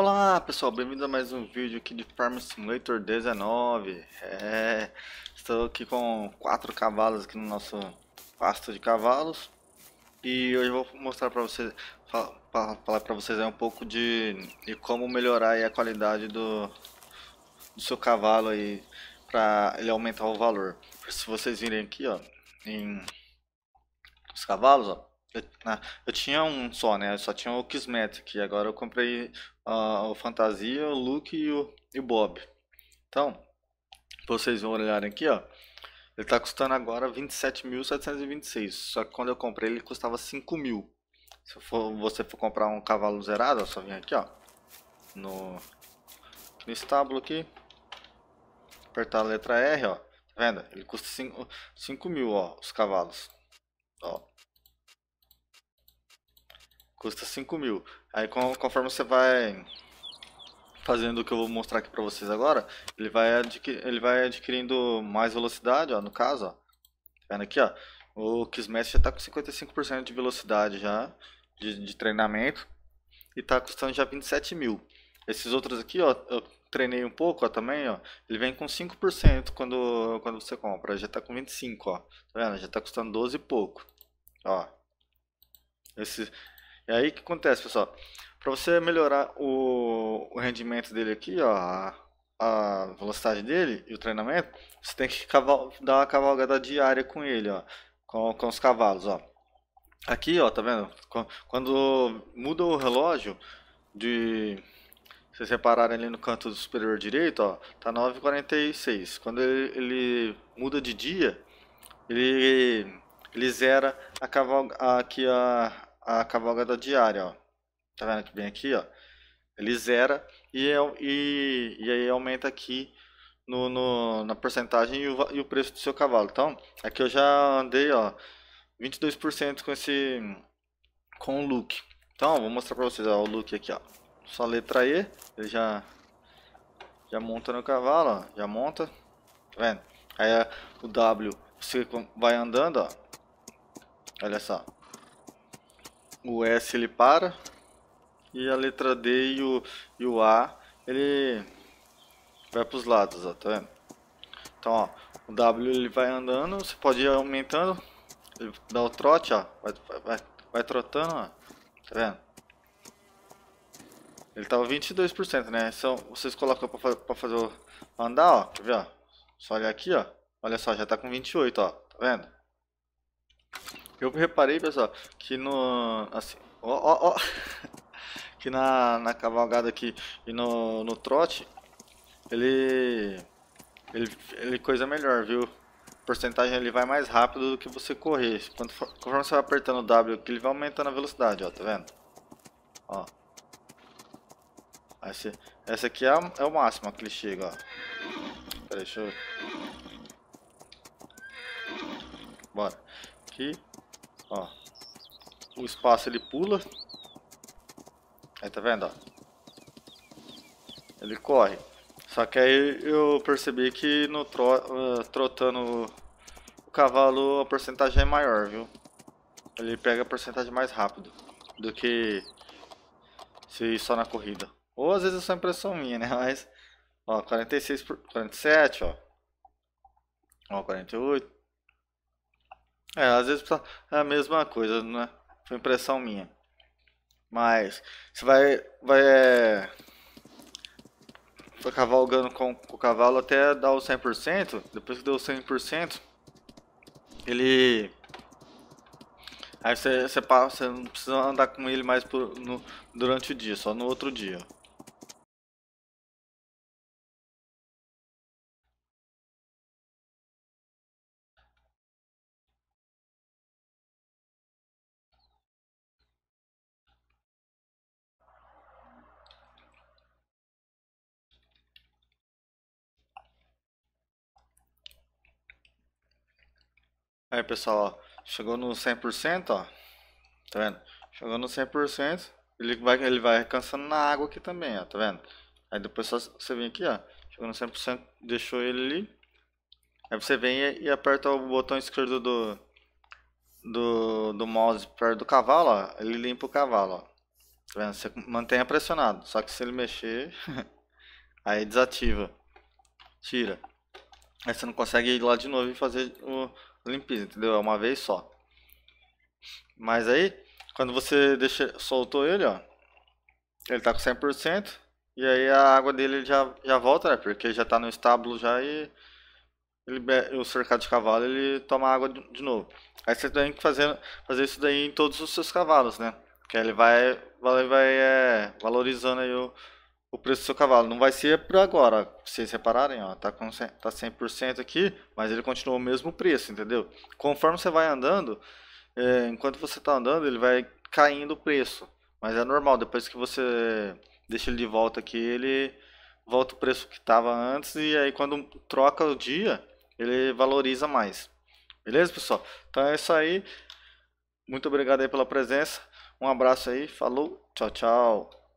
Olá pessoal, bem-vindo a mais um vídeo aqui de Farm Simulator 19 é, Estou aqui com quatro cavalos aqui no nosso pasto de cavalos E hoje vou mostrar para vocês, falar para vocês aí um pouco de, de como melhorar a qualidade do, do seu cavalo aí Para ele aumentar o valor Se vocês virem aqui ó, em os cavalos ó eu, ah, eu tinha um só, né? Eu só tinha o Kismet, agora eu comprei uh, o Fantasia, o Luke e o, e o Bob. Então, vocês vão olharem aqui, ó. Ele tá custando agora 27.726. Só que quando eu comprei ele custava 5.000. Se for, você for comprar um cavalo zerado, ó, só vem aqui, ó. No, no estábulo aqui. Apertar a letra R, ó. Tá vendo? Ele custa 5, 5 mil, ó, os cavalos. Ó. Custa 5 mil. Aí conforme você vai fazendo o que eu vou mostrar aqui pra vocês agora, ele vai, ele vai adquirindo mais velocidade, ó, no caso, ó. Tá vendo aqui, ó. O Kismet já tá com 55% de velocidade já, de, de, treinamento. E tá custando já 27 mil. Esses outros aqui, ó, eu treinei um pouco, ó, também, ó. Ele vem com 5% quando, quando você compra. Já tá com 25, ó. Tá vendo? Já tá custando 12 e pouco. Ó. Esses e aí o que acontece, pessoal? Para você melhorar o, o, rendimento dele aqui, ó, a, a, velocidade dele e o treinamento, você tem que caval, dar uma cavalgada diária com ele, ó, com, com os cavalos, ó. Aqui, ó, tá vendo? Quando muda o relógio de se vocês repararem ali no canto superior direito, ó, tá 9:46. Quando ele, ele, muda de dia, ele ele zera a cavalga, aqui a, a cavalgada diária, ó. Tá vendo que vem aqui, ó? Ele zera e, é e, e aí aumenta aqui no, no na porcentagem e o, e o preço do seu cavalo. Então, aqui eu já andei, ó, 22% com esse com o look. Então, vou mostrar para vocês ó, o look aqui, ó. Só letra E, ele já já monta no cavalo, ó, já monta. Tá vendo? Aí é, o W, você vai andando, ó. Olha só o S ele para e a letra D e o, e o A ele vai para os lados, ó, tá vendo? Então, ó, o W ele vai andando, você pode ir aumentando, ele dá o trote, ó, vai, vai, vai trotando, ó, tá vendo? Ele tava tá 22%, né? São, então, vocês colocam para fazer, fazer o andar, ó, quer ver, ó? Só olhar aqui, ó. Olha só, já tá com 28, ó, tá vendo? Eu reparei, pessoal, que no. Assim, ó, ó, ó. Que na, na cavalgada aqui e no, no trote, ele, ele. Ele coisa melhor, viu? Porcentagem ele vai mais rápido do que você correr. Quando, conforme você vai apertando o W aqui, ele vai aumentando a velocidade, ó, tá vendo? Ó. Esse, essa aqui é, a, é o máximo que ele chega, ó. Pera aí, deixa eu... Bora. Aqui. Ó. O espaço ele pula. Aí tá vendo, ó. Ele corre. Só que aí eu percebi que no tro eh, trotando o cavalo a porcentagem é maior, viu? Ele pega a porcentagem mais rápido do que se só na corrida. Ou às vezes é só impressão minha, né? Mas, ó, 46 por 47, ó. Ó, 48. É, às vezes é a mesma coisa, né? Foi impressão minha. Mas você vai, vai é, cavalgando com, com, o cavalo até dar o 100%. Depois que deu o 100%, ele. Aí você, você, passa, você não precisa andar com ele mais por, no, durante o dia, só no outro dia. Aí pessoal, ó, chegou no 100%, ó. Tá vendo? Chegou no 100%, ele vai, ele vai cansando na água aqui também, ó. Tá vendo? Aí depois só você vem aqui, ó. Chegou no 100%, deixou ele ali. Aí você vem e, e aperta o botão esquerdo do, do, do mouse perto do cavalo, ó. Ele limpa o cavalo, ó. Tá vendo? Você mantém pressionado. Só que se ele mexer, aí desativa. Tira. Aí você não consegue ir lá de novo e fazer o limpinho, entendeu? É uma vez só. Mas aí, quando você deixa, soltou ele, ó, ele tá com 100%, e aí a água dele já, já volta, né? Porque já tá no estábulo já e ele, o cercado de cavalo ele toma água de, de novo. Aí você tem que fazer, fazer isso daí em todos os seus cavalos, né? Que ele vai, vai, vai é, valorizando aí o, o preço do seu cavalo. Não vai ser para agora. Se vocês repararem, ó, tá, com, tá 100% aqui, mas ele continua o mesmo preço, entendeu? Conforme você vai andando, é, enquanto você está andando, ele vai caindo o preço. Mas é normal, depois que você deixa ele de volta aqui, ele volta o preço que estava antes e aí quando troca o dia, ele valoriza mais. Beleza, pessoal? Então é isso aí. Muito obrigado aí pela presença. Um abraço aí, falou, tchau, tchau.